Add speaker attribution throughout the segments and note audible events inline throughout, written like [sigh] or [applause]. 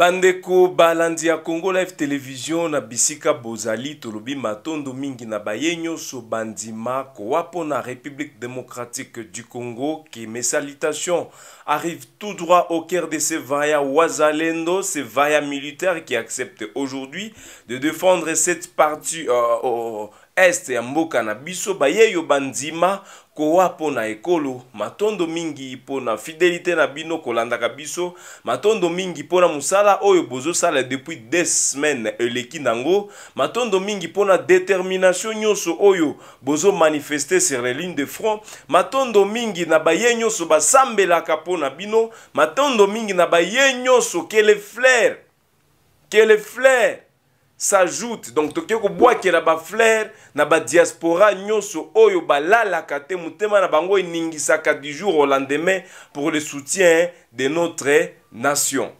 Speaker 1: bandeko Balandia, congo live Télévision. na bisika bozali tolobi matondo mingi na baye nyonso bandima république démocratique du congo qui mes salutations arrive tout droit au cœur de ces Vaya wazalendo ces Vaya militaire qui acceptent aujourd'hui de défendre cette partie euh, est ya mboka na baye yo bandima kowa mpo na ekolo matondo mingi mpo na fidelité na bino kolandaka biso matondo mingi mpo na mosala oyo bozosala depuis 2 semaines eleki nango matondo mingi mpo na détermination nyonso oyo bozomanifeste sur les lignes de front matondo mingi na baye nyonso basambelaka mpo na bino matondo mingi na baye nyonso kele flaire kele flaire s'ajoute donc tokoki kobwakela baflere na badiaspora nyonso oyo balalaka te motema na bango eningisaka du jour au lendemain pour le soutien de notre nation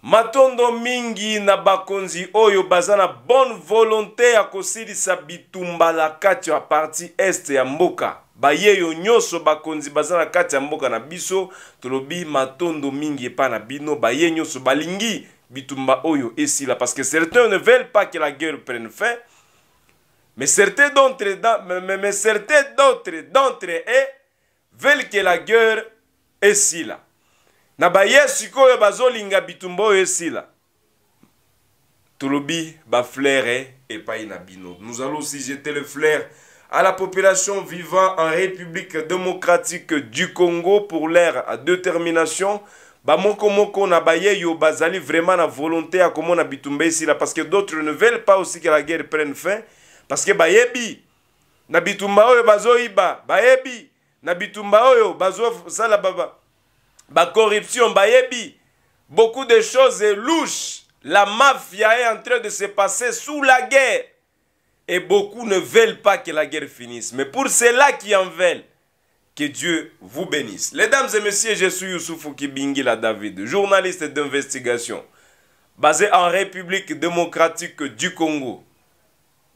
Speaker 1: matondo mingi na bakonzi oyo baza na bonne volonté ya kosilisa bitumbala kati ya parti este ya mboka bayeyo nyonso bakonzi baza na kati ya mboka na biso tolobi matondo mingi epai na bino baye nyonso balingi bitumba oyo parce que certains ne veulent pas que la guerre prenne fin mais certains d'entre d'autres d'entre eux veulent que la guerre est na baye e nous allons aussi jeter le flair à la population vivant en République démocratique du Congo pour l'air à détermination bamoko moko na yo bazali vraiment na volonté ya komona bitumbe sila parce que d'autres ne veulent pas aussi que la guerre prenne fin parce que bayebi na bitumba oyo bazoiba bayebi na bitumba oyo bazosala ba, ba corruption bayebi beaucoup de choses louches la mafia est en train de se passer sous la guerre et beaucoup ne veulent pas que la guerre finisse mais pour ceux-là qui en veulent que Dieu vous bénisse. dames et messieurs, je suis Youssouf la David, journaliste d'investigation, basé en République démocratique du Congo.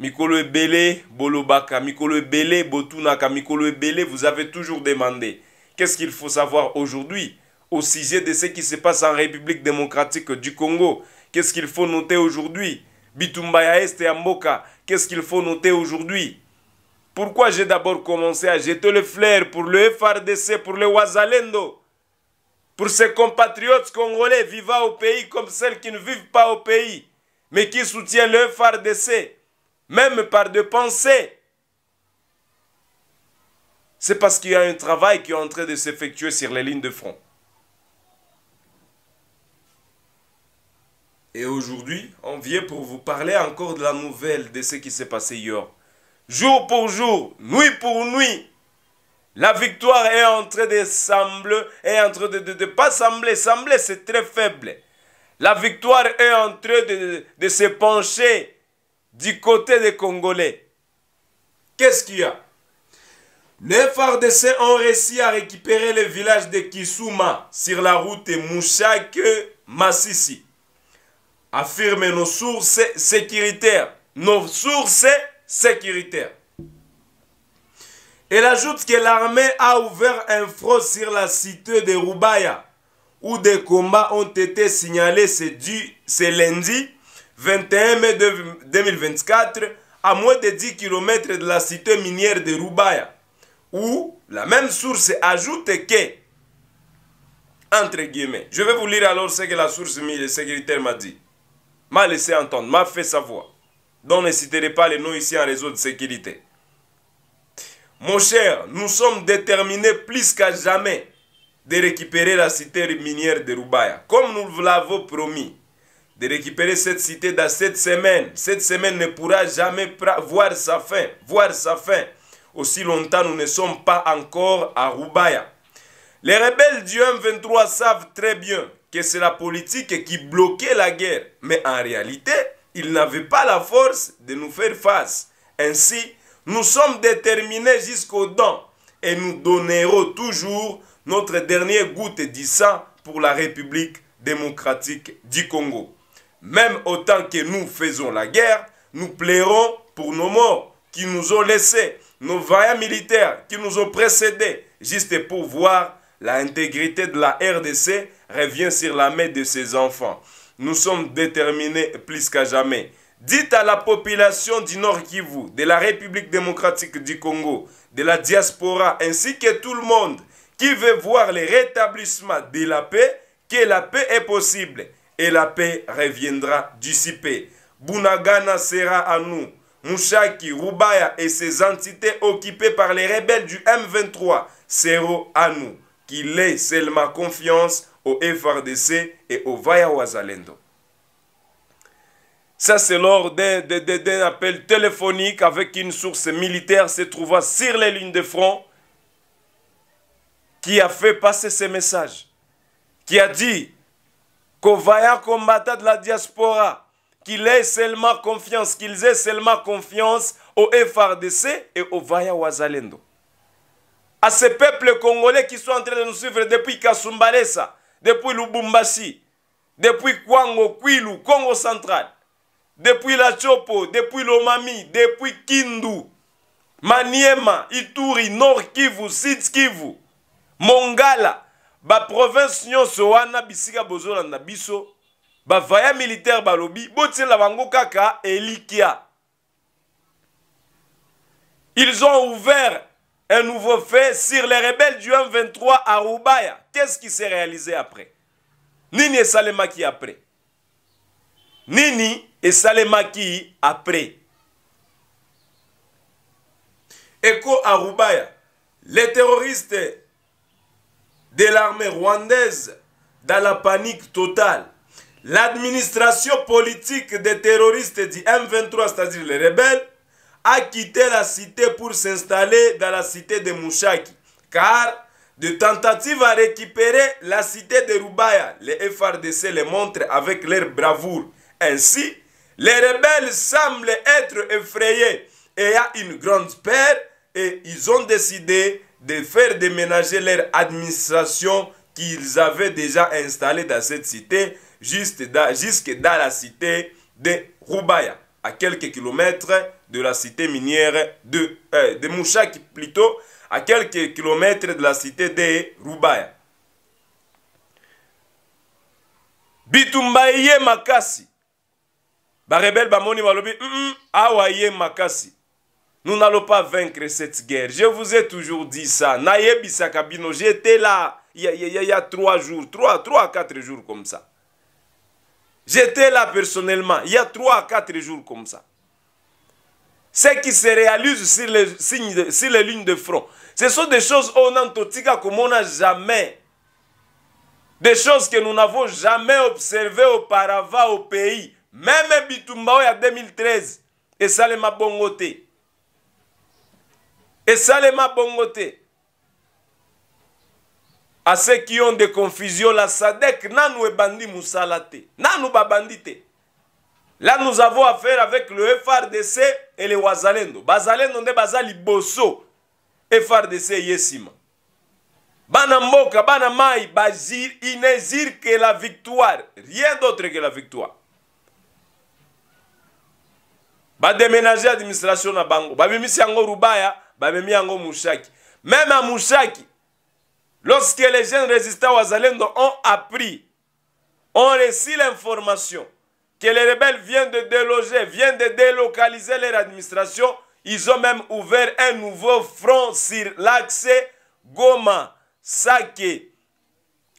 Speaker 1: Mikolo Ebele, Bolobaka, Mikolo Ebele, Botunaka, Mikolo Ebele, vous avez toujours demandé qu'est-ce qu'il faut savoir aujourd'hui au sujet de ce qui se passe en République démocratique du Congo. Qu'est-ce qu'il faut noter aujourd'hui Bitumbaya Est et Amboka, qu'est-ce qu'il faut noter aujourd'hui pourquoi j'ai d'abord commencé à jeter le flair pour le FRDC, pour le Wazalendo, pour ses compatriotes congolais vivant au pays comme celles qui ne vivent pas au pays, mais qui soutiennent le FRDC, même par des pensées C'est parce qu'il y a un travail qui est en train de s'effectuer sur les lignes de front. Et aujourd'hui, on vient pour vous parler encore de la nouvelle de ce qui s'est passé hier jour pour jour, nuit pour nuit. La victoire est en train de sembler, est en train de pas sembler. Sembler, c'est très faible. La victoire est en train de, de, se pencher du côté des Congolais. Qu'est-ce qu'il y a Les FARDC ont réussi à récupérer le village de Kisuma sur la route Mouchak-Massissi, affirment nos sources sécuritaires. Nos sources sécuritaire. Elle ajoute que l'armée a ouvert un front sur la cité de Roubaïa où des combats ont été signalés ce, lundi 21 mai 2024, à moins de 10 km de la cité minière de Roubaïa où la même source ajoute que, entre guillemets, je vais vous lire alors ce que la source militaire m'a dit, m'a laissé entendre, m'a fait savoir dont ne citerai pas les noms ici en réseau de sécurité. Mon cher, nous sommes déterminés plus qu'à jamais de récupérer la cité minière de Rubaya, comme nous l'avons promis de récupérer cette cité dans cette semaine. Cette semaine ne pourra jamais voir sa fin, voir sa fin. Aussi longtemps, nous ne sommes pas encore à Roubaïa. Les rebelles du M23 savent très bien que c'est la politique qui bloquait la guerre. Mais en réalité, il n'avait pas la force de nous faire face. Ainsi, nous sommes déterminés jusqu'au dents et nous donnerons toujours notre dernière goutte du sang pour la République démocratique du Congo. Même autant que nous faisons la guerre, nous plairons pour nos morts qui nous ont laissés, nos vaillants militaires qui nous ont précédés, juste pour voir intégrité de la RDC revient sur la main de ses enfants nous sommes déterminés plus qu'à jamais. Dites à la population du Nord Kivu, de la République démocratique du Congo, de la diaspora, ainsi que tout le monde qui veut voir le rétablissement de la paix, que la paix est possible et la paix reviendra dissipée. Bunagana sera à nous. Mushaki, Rubaya et ses entités occupées par les rebelles du M23 seront à nous. Qu'il ait seulement confiance au FRDC et au Vaya Wazalendo. Ça, c'est lors d'un appel téléphonique avec une source militaire se trouvant sur les lignes de front qui a fait passer ce message, qui a dit qu'au Vaya combattant de la diaspora, qu'il ait seulement confiance, qu'ils aient seulement confiance au FRDC et au Vaya Wazalendo. À ces peuples congolais qui sont en train de nous suivre depuis Kasumbalesa, depuis Lubumbashi, depuis Kwango, Kwilu, Congo central, depuis La Chopo, depuis Lomami, depuis Kindu, Maniema, Ituri, Nord Kivu, Sud Kivu, Mongala, ba province nyonso wana bisika Ndabiso, biso vaya militaire balobi la bango kaka elikia ils ont ouvert un nouveau fait sur les rebelles du M23 à Ubaya qu'est-ce qui s'est réalisé après Nini et Salemaki après Nini et Salemaki après à Arubaya, les terroristes de l'armée rwandaise dans la panique totale. L'administration politique des terroristes du M23, c'est-à-dire les rebelles, a quitté la cité pour s'installer dans la cité de Mouchaki, car de tentatives à récupérer la cité de Roubaïa. Les FRDC les montrent avec leur bravoure. Ainsi, les rebelles semblent être effrayés et à une grande peur et ils ont décidé de faire déménager leur administration qu'ils avaient déjà installée dans cette cité, juste dans, jusque dans la cité de Roubaïa, à quelques kilomètres de la cité minière de, euh, de Mouchak plutôt, à quelques kilomètres de la cité de Rubaya. Bitumayemakasi, makasi mm, mm, makasi nous n'allons pas vaincre cette guerre je vous ai toujours dit ça nayebi Sakabino. j'étais là il y, a, trois jours trois trois quatre jours comme ça j'étais là personnellement il y a trois à quatre jours comme ça ce qui se réalise sur les, lignes de front. Ce sont des choses qu'on on n'a jamais. Des choses que nous n'avons jamais observées auparavant au pays. Même Bitumbao, 2013. Et ça, les Bongoté. Et ça, les Bongoté. À ceux qui ont des confusions, la SADEC, nous bandi bandits. Nous babandite. Là, nous avons affaire avec le FRDC et les Wazalendo. Bazalendo de bazali bosso. FRDC yesima. Bana mboka, bana mai, bazir, Inezir, que la victoire. Rien d'autre que la victoire. Il administration na bango babimisi yango rubaya bamemi yango mushaki même à mushaki lorsque les jeunes résistants wazalendo ont appris ont reçu l'information que les rebelles viennent de déloger, viennent de délocaliser leur administration, ils ont même ouvert un nouveau front sur l'accès Goma, Sake,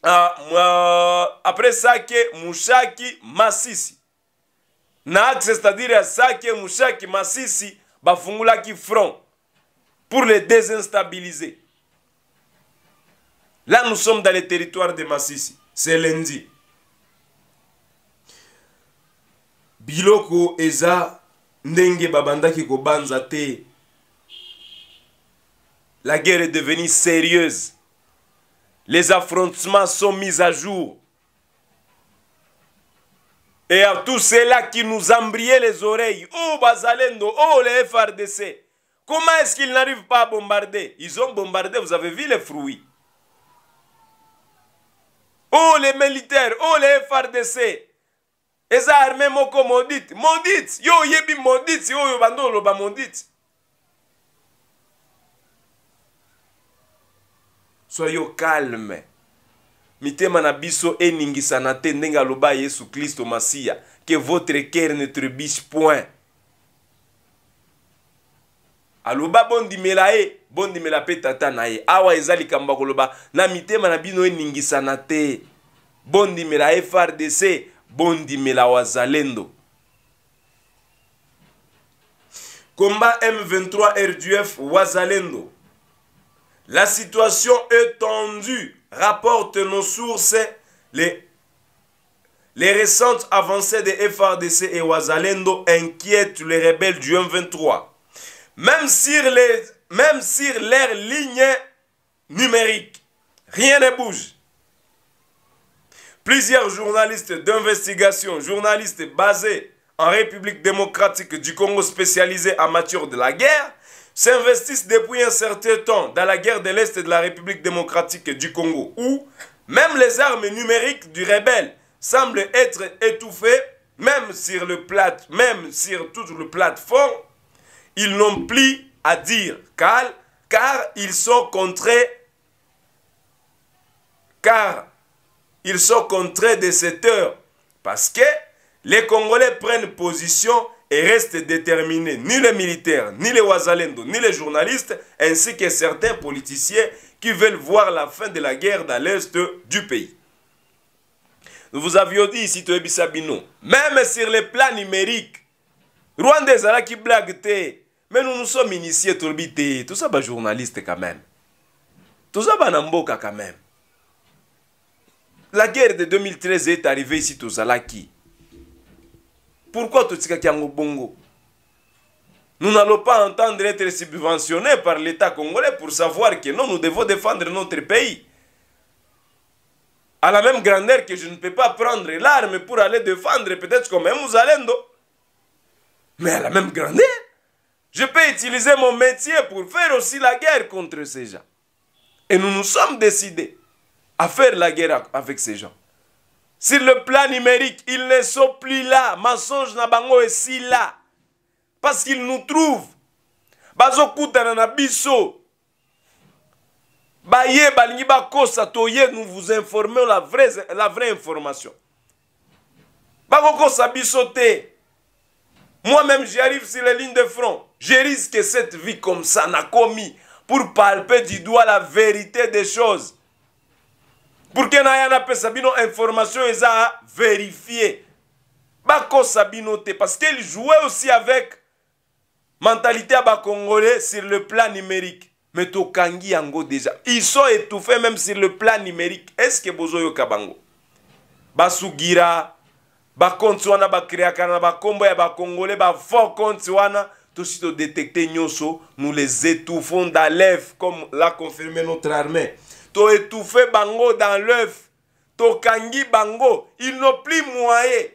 Speaker 1: euh, après Sake, Mouchaki Massisi. Na c'est-à-dire Sake, Mushaki, Masisi, bafungulaki front pour les désinstabiliser. Là, nous sommes dans le territoire de Massisi. C'est lundi. ndenge te la guerre est devenue sérieuse les affrontements sont mis à jour et à tous ceux-là qui nous embrillaient les oreilles oh bazalendo oh les FRDC comment est-ce qu'ils n'arrivent pas à bombarder ils ont bombardé vous avez vu les fruits oh les militaires oh les FRDC eza arme moko modite modite yo oyebi modite oyo bando oloba modite soyo calme mitema na biso eningisana te ndenge aloba yesu kristo masiya que votre cœur ne trébiche point aloba bondimela ye bondimela mpe tata na ye awa eza likambo ya koloba na mitema na bino eningisana te bondimela ye fardc bondimela wazalendo combat M23 RDF wazalendo la situation est tendue rapportent nos sources les les récentes avancées des FRDC et Wazalendo inquiètent les rebelles du M23. Même sur, les, même sur leur ligne numérique, rien ne bouge. Plusieurs journalistes d'investigation, journalistes basés en République démocratique du Congo spécialisés en matière de la guerre, s'investissent depuis un certain temps dans la guerre de l'Est de la République démocratique du Congo, où même les armes numériques du rebelle semblent être étouffées, même sur, le plate, même sur toute le plateforme, ils n'ont plus à dire, car, car ils sont contrés, car ils sont contraints de cette heure parce que les Congolais prennent position et restent déterminés. Ni les militaires, ni les Ouazalendo, ni les journalistes, ainsi que certains politiciens qui veulent voir la fin de la guerre dans l'est du pays. Nous vous avions dit ici, même sur le plan numérique, Rwandais, qui blague, mais nous nous sommes initiés, Tout ça, par bah, journaliste quand même. Tout ça, bah, quand même la guerre de 2013 est arrivée ici Zalaki. pourquoi est en bongo nous n'allons pas entendre être subventionnés par l'état congolais pour savoir que non nous devons défendre notre pays à la même grandeur que je ne peux pas prendre l'arme pour aller défendre peut-être comme un mouzalendo mais à la même grandeur je peux utiliser mon métier pour faire aussi la guerre contre ces gens et nous nous sommes décidés à faire la guerre avec ces gens. Sur le plan numérique, ils ne sont plus là. Mensonge Nabango est si là. Parce qu'ils nous trouvent. nous vous informons la vraie, la vraie information. Moi-même, j'arrive sur les lignes de front. J'ai risque cette vie comme ça, n'a commis, pour palper du doigt la vérité des choses. Pour burkina aya napesa bino information eza verifie bakosa bino te parce qu'ils jouait aussi avec mentalité à Congolais sur le plan numérique to kangi yango déjà ils sont étouffés même sur le plan numérique Est-ce que bozoyoka kabango basugira bakonti wana kana na bakombo ya bacongolais bafaux konti wana suite détecter nyoso nous les étouffons lèvres, comme l'a confirmé notre armée toétouffe bango dans l'œuf tokangi bango ils n'ont plus moyen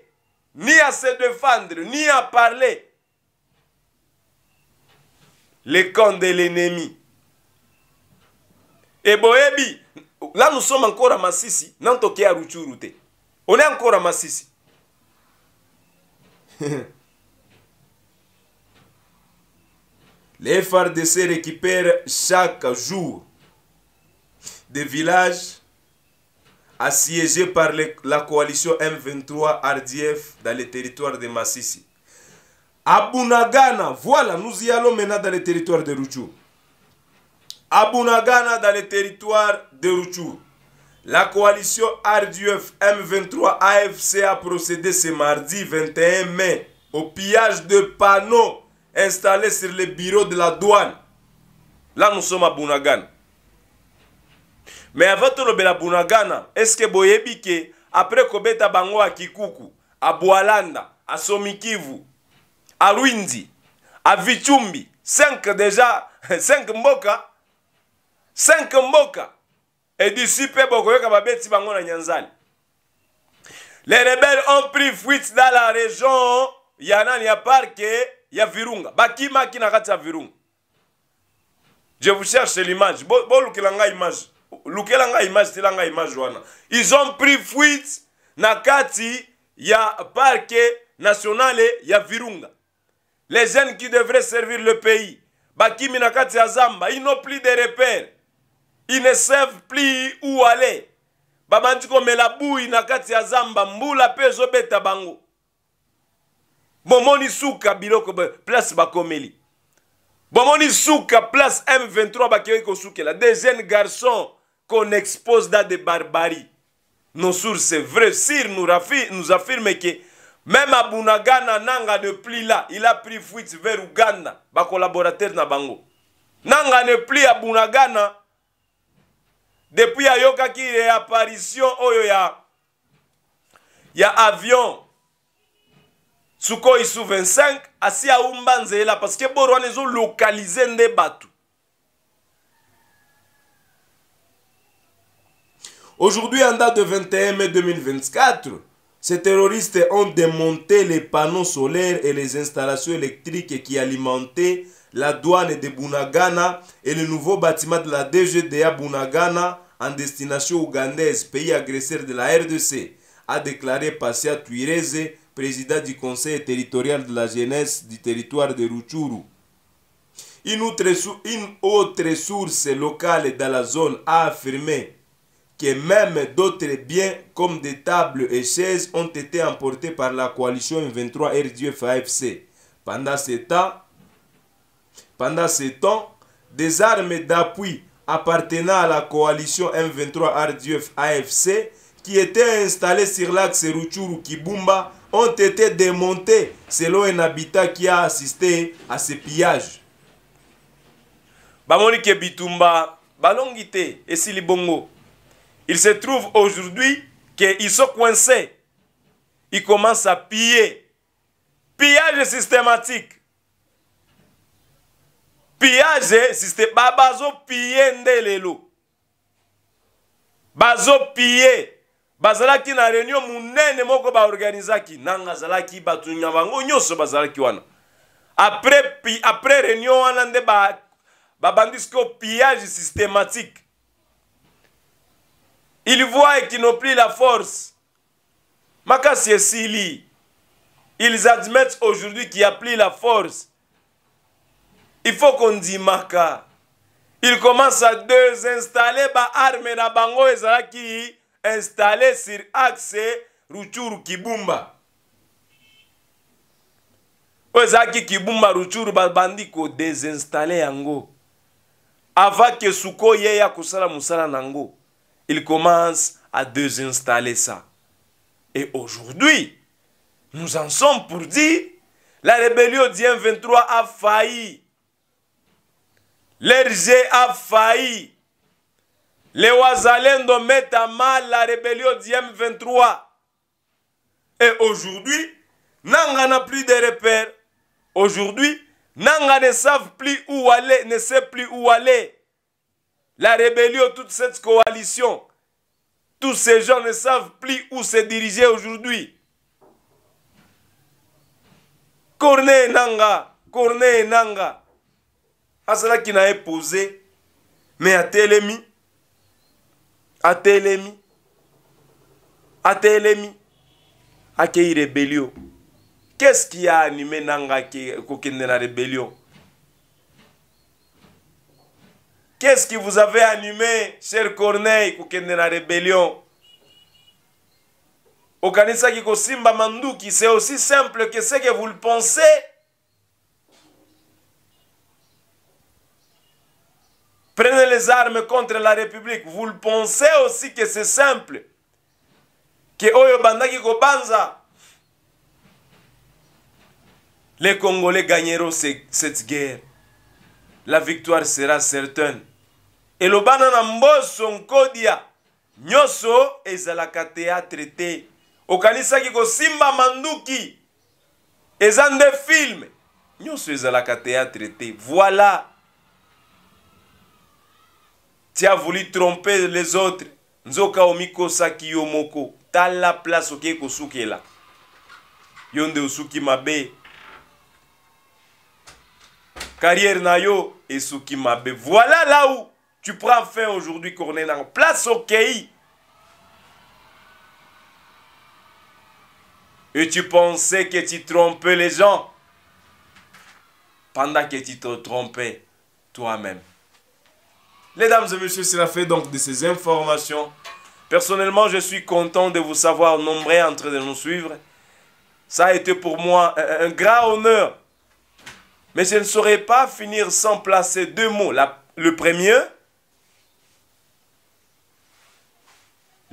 Speaker 1: ni à se défendre ni à parler le camp de l'ennemi et eh, boyebi là nous sommes encore à masisi nan tokei à ruchuru te on est encore à masisi [laughs] les FRDC récupèrent chaque jour des villages assiégés par la coalition M23 RDF dans les territoires de Massissi. Abunagana, voilà, nous y allons maintenant dans les territoires de Ruchur. Abunagana dans les territoires de Ruchu, La coalition RDF M23 AFC a procédé ce mardi 21 mai au pillage de panneaux installés sur les bureaux de la douane. Là, nous sommes à Bunagana. me ava tolobela bunagana eske boyebi ke apres kobeta bango akikuku abwalanda asomikivu arwindi avichumbi 5 deja [laughs] 5 mboka 5 mboka edisi mpe bokoyoka babeti bango na nyanzali les rebelles ont pris fuite dans la région ya nani ya parke ya virunga bakimaki na kati ya virunga je vous cherche l'image bolukela bo ngai image lukela ngai image tela ngai image wana ils ont pris fuite na kati ya parke nationale ya virunga les jeunes qui devraient servir le pays bakimi na kati ya zamba ils n'ont plus de repères ils ne savent plus où aller babandi komela bui na kati ya zamba mbula mpe ezobeta bango bomoni suka biloko place bakomeli bomoni suka place m23 bakei kosukela des jeunes garçons qu'on expose dans des barbaries. Nos sources c'est Sir nous nous affirme que même Abunagana Nanga de pli là, il a pris fuite vers Ouganda, ba collaborateur na bango. Nanga ne à Abunagana depuis qui réapparition oyo oh, ya ya avion Sukhoi Su-25 assis à là parce que borwana ont localisé Ndebatu. Aujourd'hui, en date de 21 mai 2024, ces terroristes ont démonté les panneaux solaires et les installations électriques qui alimentaient la douane de Bunagana et le nouveau bâtiment de la DGDA Bunagana en destination ougandaise, pays agresseur de la RDC, a déclaré Passia Tuireze, président du conseil territorial de la jeunesse du territoire de Ruchuru. une autre source locale dans la zone a affirmé et même d'autres biens comme des tables et chaises ont été emportés par la coalition M23 RDF-AFC. E pendant ce temps, des armes d'appui appartenant à la coalition M23 RDF-AFC e qui étaient installées sur l'axe Ruchuru-Kibumba ont été démontées selon un habitat qui a assisté à ces pillages. Bamonique Bitumba, Balongite, et Silibongo. Il se trouve aujourd'hui qu'ils sont coincés. Ils commencent à piller. Pillage systématique. Pillage systématique. Bazo piller ndelelo. Bazo piller. bazalaki na réunion munene moko ki nanga azalaki bato na bango nyoso bazalaki wana après, après réunion wana nde ba ba, ba pillage systématique Il voit qu'ils n'ont plus la force. Makasi Esili, ils admettent aujourd'hui qu'il n'y a plus la force. Il faut qu'on dit Maka. Ils commencent à désinstaller ba arme na bango ezalaki installé sur axe Ruchuru Kibumba. ezalaki kibumba ruchuru babandi kodésinstalle yango avant ke suko ye ya kosala mosala na yango il commence à désinstaller ça. Et aujourd'hui, nous en sommes pour dire, la rébellion d'IM23 a failli. L'RG a failli. Les Ouazalendo mettent à mal la rébellion d'IM23. Et aujourd'hui, Nanga n'a plus de repères. Aujourd'hui, Nanga ne savent plus où aller, ne sait plus où aller. La rébellion, toute cette coalition, tous ces gens ne savent plus où se diriger aujourd'hui. Corneille Nanga, Corneille Nanga, à ah, cela qui n'a posé, mais à Télémi, à Télémi, à Télémi, à Kei Rébellion. Qu'est-ce qui a animé Nanga qui la rébellion? Qu'est-ce qui vous avez animé, cher Corneille, pour qu'il rébellion? ait une rébellion c'est aussi simple que ce que vous le pensez. Prenez les armes contre la République. Vous le pensez aussi que c'est simple. Que Les Congolais gagneront cette guerre. La victoire sera certaine. elobana na mboso nkodia nyonso ezalaka teatre te okanisaki kosimba manduki eza nde filme nyonso ezalaka teatre te voilà ti avoli trompe les autres nzoka omikosaki yo moko tala place okei kosukela yo nde osuki mabe carrière na yo esuki mabe voilà là où Tu prends fin aujourd'hui qu'on est en place au KI. Et tu pensais que tu trompais les gens. Pendant que tu te trompais toi-même. Mesdames et messieurs, cela fait donc de ces informations. Personnellement, je suis content de vous savoir nombreux en train de nous suivre. Ça a été pour moi un, grand honneur. Mais je ne saurais pas finir sans placer deux mots. le premier,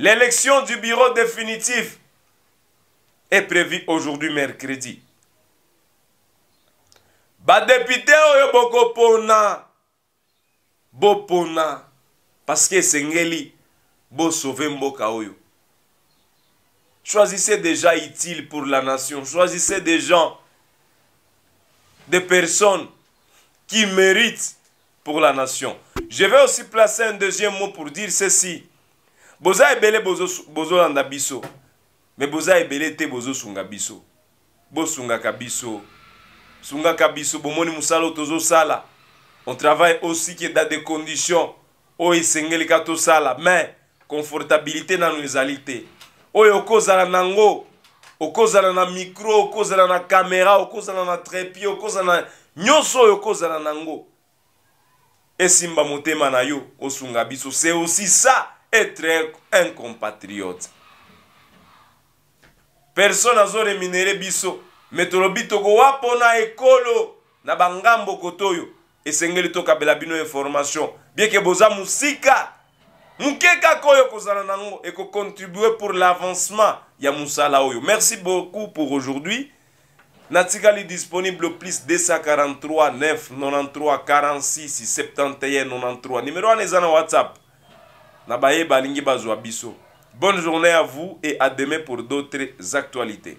Speaker 1: L'élection du bureau définitif est prévue aujourd'hui mercredi. badepute oyo bokopona bopona ngeli bo sauver. mboka oyo choisissez des gens utiles pour la nation choisissez des gens des personnes qui méritent pour la nation je vais aussi placer un deuxième mot pour dire ceci boza ebele bozolanda biso me boza ebele te bozosunga biso bosungaka biso sungaka biso bomoni mosala oyo tozosala on travaille aussi ke dans des conditions oyo esengelika tosala mais confortabilité nanu ezali te oyo okozala nango okozala na micro okozala na kamera okozala na trepie okozala na nyonso oyo okozala nango esimba motema na yo osunga biso c'est aussi ça être un compatriote persone azoreminere biso me tolobi tokowa mpona ekolo na bangambo kotoyo esengeli tokabela bino information bieke boza mosika mokekaka oyo kozala nango ekocontribue pour l'avancement ya mosala oyo merci beaucoup pour aujourd'hui natikali disponible plus 243 9 93 46 71 93 numero wana eza na whatsapp Nabaye balingi bazwa bonne journée à vous et à demain pour d'autres actualités